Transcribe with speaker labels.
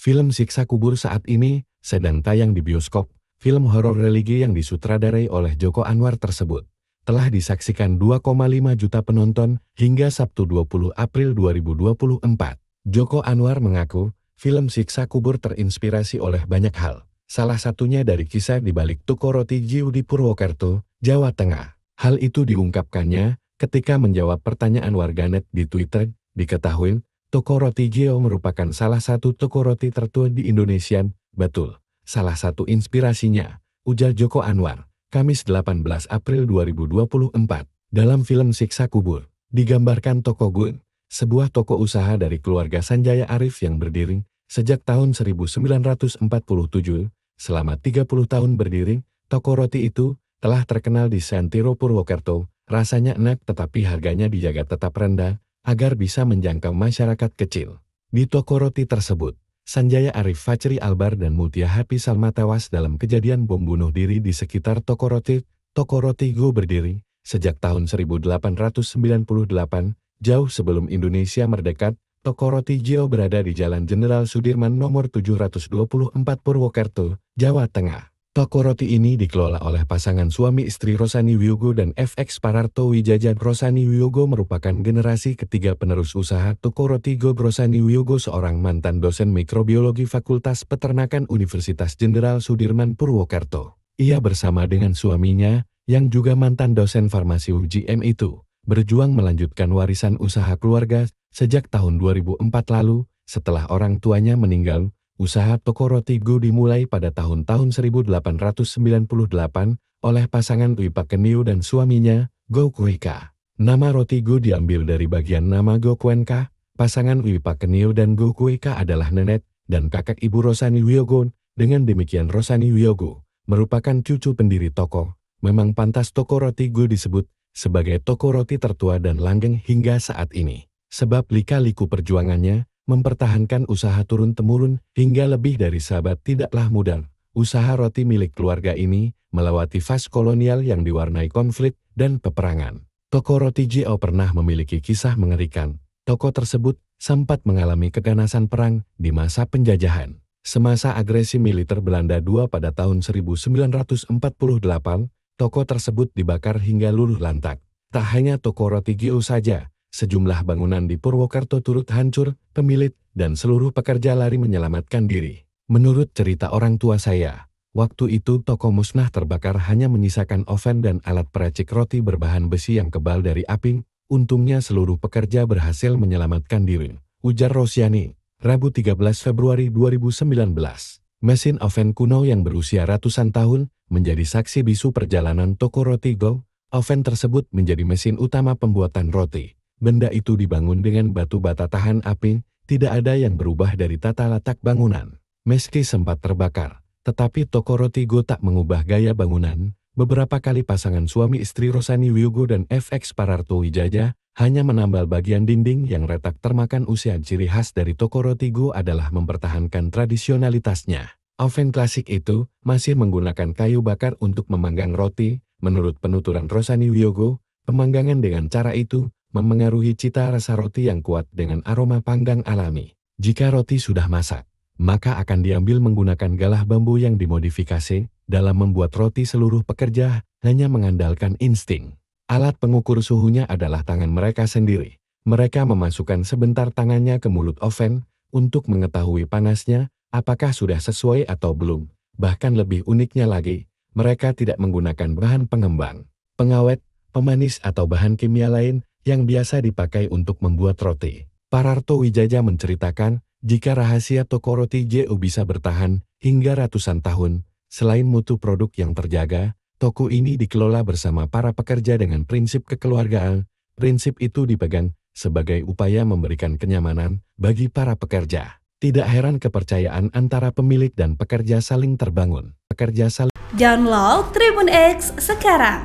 Speaker 1: Film Siksa Kubur saat ini sedang tayang di bioskop. Film horor religi yang disutradarai oleh Joko Anwar tersebut telah disaksikan 2,5 juta penonton hingga Sabtu 20 April 2024. Joko Anwar mengaku, film Siksa Kubur terinspirasi oleh banyak hal. Salah satunya dari kisah di balik Tuko Roti Jiu di Purwokerto, Jawa Tengah. Hal itu diungkapkannya ketika menjawab pertanyaan warganet di Twitter, diketahui Toko Roti Geo merupakan salah satu toko roti tertua di Indonesia, betul. Salah satu inspirasinya, ujar Joko Anwar, Kamis 18 April 2024, dalam film Siksa Kubur, digambarkan toko Gun, sebuah toko usaha dari keluarga Sanjaya Arif yang berdiri sejak tahun 1947, selama 30 tahun berdiri, toko roti itu telah terkenal di Santiro Purwokerto, rasanya enak tetapi harganya dijaga tetap rendah, agar bisa menjangkau masyarakat kecil. Di toko roti tersebut, Sanjaya Arif Fajri Albar dan Mutia Hapi Salma tewas dalam kejadian bom bunuh diri di sekitar toko roti. Toko roti Go berdiri sejak tahun 1898, jauh sebelum Indonesia merdeka. Toko Roti Jio berada di Jalan Jenderal Sudirman nomor 724 Purwokerto, Jawa Tengah. Toko roti ini dikelola oleh pasangan suami istri Rosani Wiyogo dan FX Pararto Wijajan. Rosani Wiyogo merupakan generasi ketiga penerus usaha Toko Roti Go Rosani Wiyogo seorang mantan dosen mikrobiologi Fakultas Peternakan Universitas Jenderal Sudirman Purwokerto. Ia bersama dengan suaminya, yang juga mantan dosen farmasi UGM itu, berjuang melanjutkan warisan usaha keluarga sejak tahun 2004 lalu, setelah orang tuanya meninggal, Usaha toko roti Go dimulai pada tahun-tahun 1898 oleh pasangan Dwi dan suaminya, Go Nama roti Go diambil dari bagian nama Go pasangan Dwi dan Go adalah nenek dan kakak ibu Rosani Wiyogun, dengan demikian Rosani Wiyogo merupakan cucu pendiri toko. Memang pantas toko roti Go disebut sebagai toko roti tertua dan langgeng hingga saat ini. Sebab lika-liku perjuangannya, Mempertahankan usaha turun-temurun hingga lebih dari sahabat tidaklah mudah. Usaha roti milik keluarga ini melewati fase kolonial yang diwarnai konflik dan peperangan. Toko roti J.O. pernah memiliki kisah mengerikan. Toko tersebut sempat mengalami keganasan perang di masa penjajahan. Semasa agresi militer Belanda II pada tahun 1948, toko tersebut dibakar hingga luluh lantak. Tak hanya toko roti J.O. saja, sejumlah bangunan di Purwokerto turut hancur, pemilik dan seluruh pekerja lari menyelamatkan diri. Menurut cerita orang tua saya, waktu itu toko musnah terbakar hanya menyisakan oven dan alat peracik roti berbahan besi yang kebal dari api, untungnya seluruh pekerja berhasil menyelamatkan diri. Ujar Rosyani, Rabu 13 Februari 2019. Mesin oven kuno yang berusia ratusan tahun menjadi saksi bisu perjalanan toko roti Go. Oven tersebut menjadi mesin utama pembuatan roti benda itu dibangun dengan batu bata tahan api, tidak ada yang berubah dari tata letak bangunan. Meski sempat terbakar, tetapi toko roti Go tak mengubah gaya bangunan. Beberapa kali pasangan suami istri Rosani Wiyogo dan FX Pararto Wijaya hanya menambal bagian dinding yang retak termakan usia ciri khas dari toko roti Go adalah mempertahankan tradisionalitasnya. Oven klasik itu masih menggunakan kayu bakar untuk memanggang roti. Menurut penuturan Rosani Wiyogo, pemanggangan dengan cara itu Mempengaruhi cita rasa roti yang kuat dengan aroma panggang alami. Jika roti sudah masak, maka akan diambil menggunakan galah bambu yang dimodifikasi dalam membuat roti seluruh pekerja hanya mengandalkan insting. Alat pengukur suhunya adalah tangan mereka sendiri. Mereka memasukkan sebentar tangannya ke mulut oven untuk mengetahui panasnya apakah sudah sesuai atau belum. Bahkan lebih uniknya lagi, mereka tidak menggunakan bahan pengembang, pengawet, pemanis atau bahan kimia lain yang biasa dipakai untuk membuat roti. Pararto Wijaya menceritakan, jika rahasia toko roti Ju bisa bertahan hingga ratusan tahun, selain mutu produk yang terjaga, toko ini dikelola bersama para pekerja dengan prinsip kekeluargaan. Prinsip itu dipegang sebagai upaya memberikan kenyamanan bagi para pekerja. Tidak heran kepercayaan antara pemilik dan pekerja saling terbangun. Pekerja saling Download Tribun X sekarang